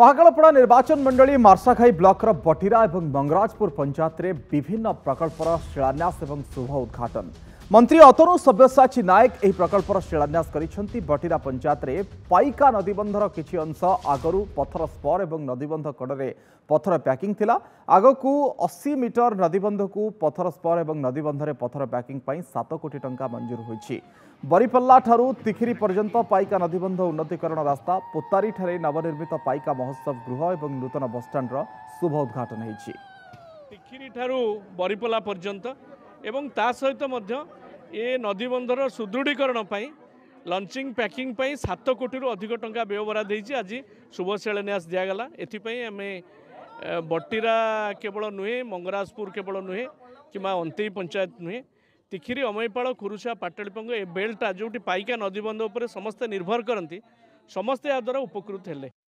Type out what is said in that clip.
মহাকলপড়া নির্বাচন মণ্ডলী মারসাখাই ব্লকৰ বটিৰা আৰু বংৰাজپور পঞ্চায়তৰে বিভিন্ন প্ৰকল্পৰ শিলান্যাস আৰু শুভ উদ্বোধন ମନ୍ତ୍ରୀ ଅତନୁ ସବ୍ୟସାଚୀ ନାୟକ ଏହି ପ୍ରକଳ୍ପର ଶିଳାନ୍ୟାସ କରିଛନ୍ତି ବଟିରା ପଞ୍ଚାୟତରେ ପାଇକା ନଦୀବନ୍ଧର କିଛି ଅଂଶ ଆଗରୁ ପଥର ସ୍ପର ଏବଂ ନଦୀବନ୍ଧ କଡ଼ରେ ପଥର ପ୍ୟାକିଂ ଥିଲା ଆଗକୁ ଅଶୀ ମିଟର ନଦୀବନ୍ଧକୁ ପଥର ସ୍ପର ଏବଂ ନଦୀବନ୍ଧରେ ପଥର ପ୍ୟାକିଂ ପାଇଁ ସାତ କୋଟି ଟଙ୍କା ମଞ୍ଜୁର ହୋଇଛି ବରିପଲ୍ଲାଠାରୁ ତିଖିରି ପର୍ଯ୍ୟନ୍ତ ପାଇକା ନଦୀବନ୍ଧ ଉନ୍ନତିକରଣ ରାସ୍ତା ପୋତାରୀଠାରେ ନବନିର୍ମିତ ପାଇକା ମହୋତ୍ସବ ଗୃହ ଏବଂ ନୂତନ ବସ୍ଷ୍ଟାଣ୍ଡର ଶୁଭ ଉଦ୍ଘାଟନ ହୋଇଛି ତିଖିରିଠାରୁ ବରିପଲ୍ଲା ପର୍ଯ୍ୟନ୍ତ ଏବଂ ତା ସହିତ ମଧ୍ୟ ଏ ନଦୀବନ୍ଧର ସୁଦୃଢ଼ୀକରଣ ପାଇଁ ଲଞ୍ଚିଂ ପ୍ୟାକିଂ ପାଇଁ ସାତ କୋଟିରୁ ଅଧିକ ଟଙ୍କା ବ୍ୟୟବରାଦ ହେଇଛି ଆଜି ଶୁଭ ଶିଳାନ୍ୟାସ ଦିଆଗଲା ଏଥିପାଇଁ ଆମେ ବଟିରା କେବଳ ନୁହେଁ ମଙ୍ଗରାଜପୁର କେବଳ ନୁହେଁ କିମ୍ବା ଅନ୍ତେଇ ପଞ୍ଚାୟତ ନୁହେଁ ତିଖିରି ଅମୟପାଳ କୁରୁଷା ପାଟଳିପଙ୍ଗ ଏ ବେଲ୍ଟଟା ଯେଉଁଠି ପାଇକା ନଦୀବନ୍ଧ ଉପରେ ସମସ୍ତେ ନିର୍ଭର କରନ୍ତି ସମସ୍ତେ ଏହାଦ୍ୱାରା ଉପକୃତ ହେଲେ